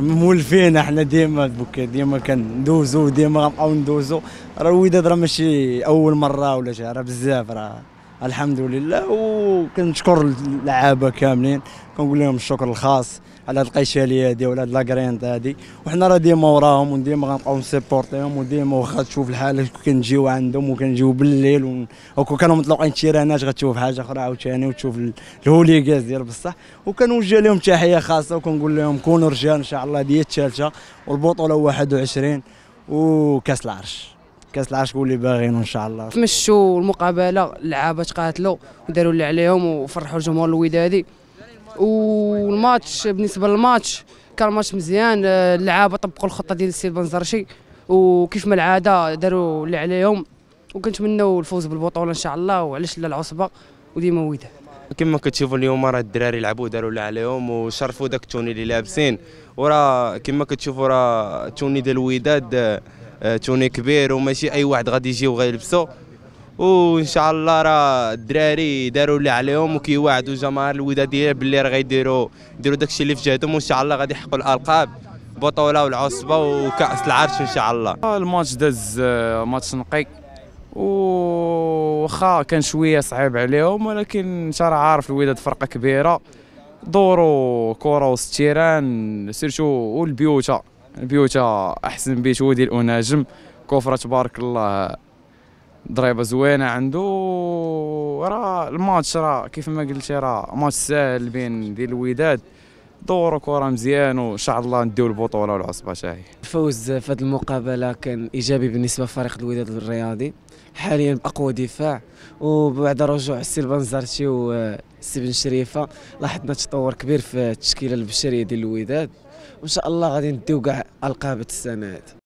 مولفين احنا ديما بوكي ديما كندوزو ديما غنبقاو ندوزو راه الوداد راه ماشي اول مره ولا شي راه بزاف راه الحمد لله وكنشكر اللعابه كاملين كنقول لهم الشكر الخاص على هاد القيشاليه هادي ولا هاد لاكرينت هادي وحنا راه ديما وراهم وديما غنبقاو نسيبورتيهم وديما واخا تشوف الحاله كنجيو عندهم وكنجيو بالليل وكون كانوا مطلقين تيرانات غتشوف حاجه اخرى عاوتاني وتشوف الهوليغاز ديال بصح وكنوجه لهم تحيه خاصه وكنقول لهم كونوا رجال ان شاء الله ديال الثالثه والبطوله 21 وكاس العرش كاس العرش شكون اللي باغينه ان شاء الله تمشوا المقابله اللعابه تقاتلوا وداروا اللي عليهم وفرحوا الجمهور الودادي والماتش بالنسبه للماتش كان ماتش مزيان اللعابه طبقوا الخطه ديال السيد بنزرشي وكيف ما العاده داروا اللي عليهم وكنتمناو الفوز بالبطوله ان شاء الله وعلاش لا العصبه وديما وداد كما كتشوفوا اليوم راه الدراري لعبوا داروا اللي عليهم وشرفوا داك التوني اللي لابسين وراه كما كتشوفوا راه التوني ديال الوداد آه، توني كبير وماشي اي واحد غادي يجي وغيلبسو وان شاء الله راه الدراري داروا اللي عليهم وكيوعدوا جماهير الوداديه باللي راه غيديروا يديروا داكشي اللي في جهدهم وان شاء الله غادي يحققوا الالقاب بطوله والعصبه وكاس العرش ان شاء الله آه، الماتش داز آه، ماتش نقي وخا كان شويه صعيب عليهم ولكن انت راه عارف الوداد فرقه كبيره دوروا كره وستيران سيرتو والبيوتا البيوتا احسن بيت هو ديال اوناجم كفره تبارك الله ضريبه زوينه عنده راه الماتش راه كيف ما قلتي راه ماتش ساهل بين ديال الوداد دور كره مزيان وان شاء الله نديو البطوله والعصبه شاهي الفوز في هذه المقابله كان ايجابي بالنسبه لفريق الوداد الرياضي حاليا باقوى دفاع وبعد رجوع السي زارتي والسي بن شريفه لاحظنا تطور كبير في التشكيله البشريه ديال الوداد وان شاء الله غادي نديو كاع القابه السنه